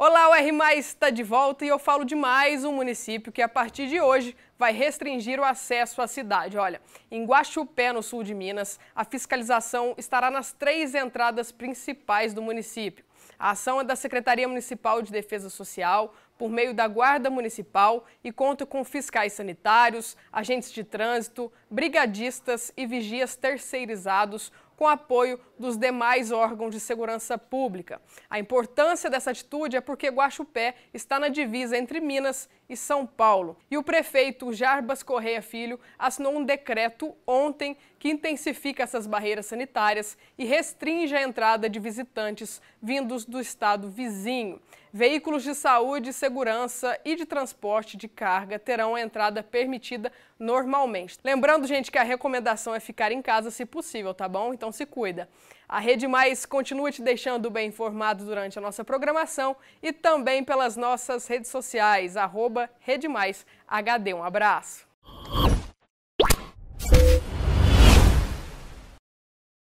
Olá, o R está de volta e eu falo de mais um município que a partir de hoje vai restringir o acesso à cidade. Olha, em Guaxupé, no sul de Minas, a fiscalização estará nas três entradas principais do município. A ação é da Secretaria Municipal de Defesa Social, por meio da Guarda Municipal e conta com fiscais sanitários, agentes de trânsito, brigadistas e vigias terceirizados com apoio dos demais órgãos de segurança pública. A importância dessa atitude é porque Guaxupé está na divisa entre Minas e São Paulo. E o prefeito Jarbas Correia Filho assinou um decreto ontem que intensifica essas barreiras sanitárias e restringe a entrada de visitantes vindos do estado vizinho. Veículos de saúde, segurança e de transporte de carga terão a entrada permitida normalmente. Lembrando, gente, que a recomendação é ficar em casa se possível, tá bom? Então então se cuida. A Rede Mais continua te deixando bem informado durante a nossa programação e também pelas nossas redes sociais, arroba Rede Mais HD. Um abraço.